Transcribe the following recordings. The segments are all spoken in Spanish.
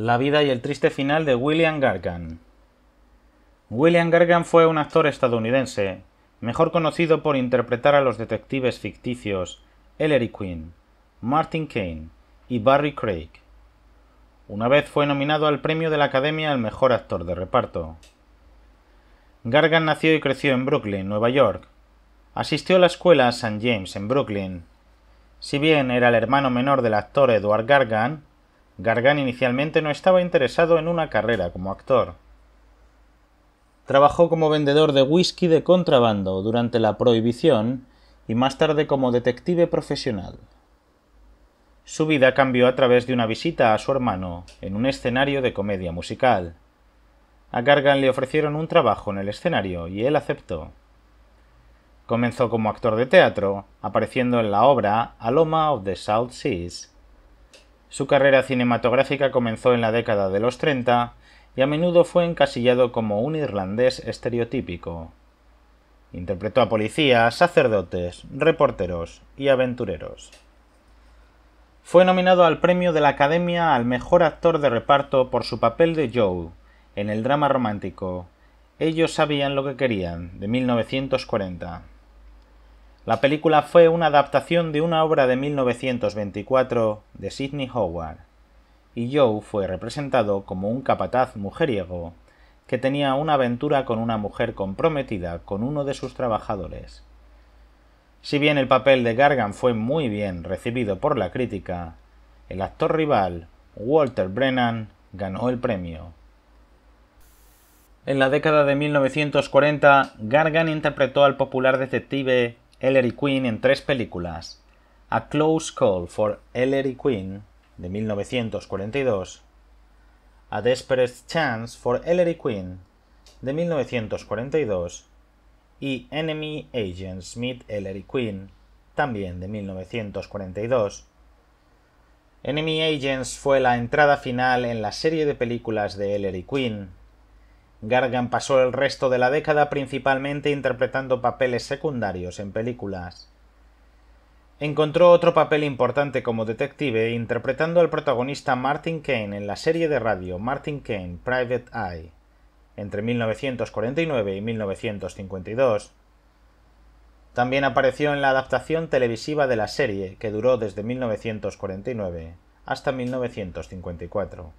La vida y el triste final de William Gargan. William Gargan fue un actor estadounidense, mejor conocido por interpretar a los detectives ficticios Ellery Queen, Martin Kane y Barry Craig. Una vez fue nominado al premio de la Academia al mejor actor de reparto. Gargan nació y creció en Brooklyn, Nueva York. Asistió a la escuela St. James en Brooklyn. Si bien era el hermano menor del actor Edward Gargan, Gargan inicialmente no estaba interesado en una carrera como actor. Trabajó como vendedor de whisky de contrabando durante la Prohibición y más tarde como detective profesional. Su vida cambió a través de una visita a su hermano en un escenario de comedia musical. A Gargan le ofrecieron un trabajo en el escenario y él aceptó. Comenzó como actor de teatro, apareciendo en la obra Aloma of the South Seas su carrera cinematográfica comenzó en la década de los 30 y a menudo fue encasillado como un irlandés estereotípico. Interpretó a policías, sacerdotes, reporteros y aventureros. Fue nominado al premio de la Academia al mejor actor de reparto por su papel de Joe en el drama romántico Ellos sabían lo que querían de 1940. La película fue una adaptación de una obra de 1924 de Sidney Howard, y Joe fue representado como un capataz mujeriego que tenía una aventura con una mujer comprometida con uno de sus trabajadores. Si bien el papel de Gargan fue muy bien recibido por la crítica, el actor rival, Walter Brennan, ganó el premio. En la década de 1940, Gargan interpretó al popular detective Ellery Queen en tres películas: A Close Call for Ellery Queen de 1942, A Desperate Chance for Ellery Queen de 1942 y Enemy Agents Meet Ellery Queen, también de 1942. Enemy Agents fue la entrada final en la serie de películas de Ellery Queen, Gargan pasó el resto de la década principalmente interpretando papeles secundarios en películas. Encontró otro papel importante como detective interpretando al protagonista Martin Kane en la serie de radio Martin Kane Private Eye entre 1949 y 1952. También apareció en la adaptación televisiva de la serie que duró desde 1949 hasta 1954.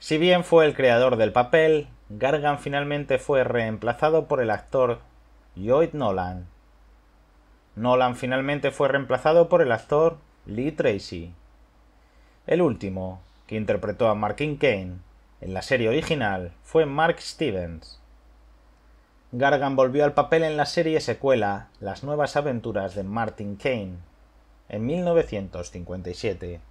Si bien fue el creador del papel, Gargan finalmente fue reemplazado por el actor Lloyd Nolan. Nolan finalmente fue reemplazado por el actor Lee Tracy. El último, que interpretó a Martin Kane en la serie original, fue Mark Stevens. Gargan volvió al papel en la serie secuela Las nuevas aventuras de Martin Kane en 1957.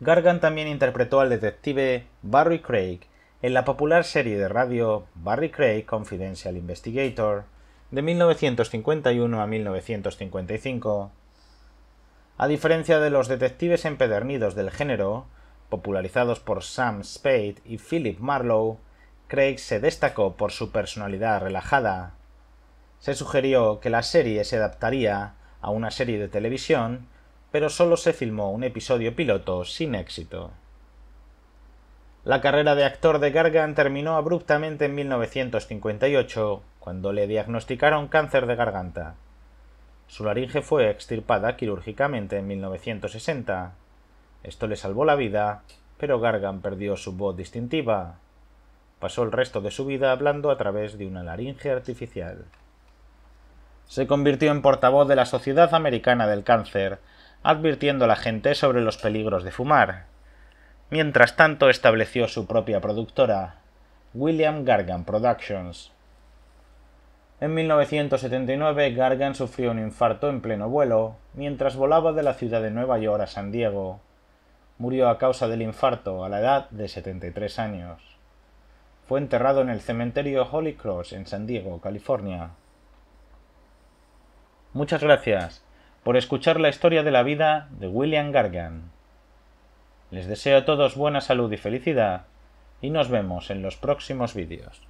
Gargan también interpretó al detective Barry Craig en la popular serie de radio Barry Craig Confidential Investigator de 1951 a 1955. A diferencia de los detectives empedernidos del género, popularizados por Sam Spade y Philip Marlowe, Craig se destacó por su personalidad relajada. Se sugirió que la serie se adaptaría a una serie de televisión pero solo se filmó un episodio piloto sin éxito. La carrera de actor de Gargan terminó abruptamente en 1958, cuando le diagnosticaron cáncer de garganta. Su laringe fue extirpada quirúrgicamente en 1960. Esto le salvó la vida, pero Gargan perdió su voz distintiva. Pasó el resto de su vida hablando a través de una laringe artificial. Se convirtió en portavoz de la Sociedad Americana del Cáncer, advirtiendo a la gente sobre los peligros de fumar. Mientras tanto estableció su propia productora, William Gargan Productions. En 1979 Gargan sufrió un infarto en pleno vuelo, mientras volaba de la ciudad de Nueva York a San Diego. Murió a causa del infarto a la edad de 73 años. Fue enterrado en el cementerio Holy Cross en San Diego, California. Muchas gracias por escuchar la historia de la vida de William Gargan. Les deseo a todos buena salud y felicidad, y nos vemos en los próximos vídeos.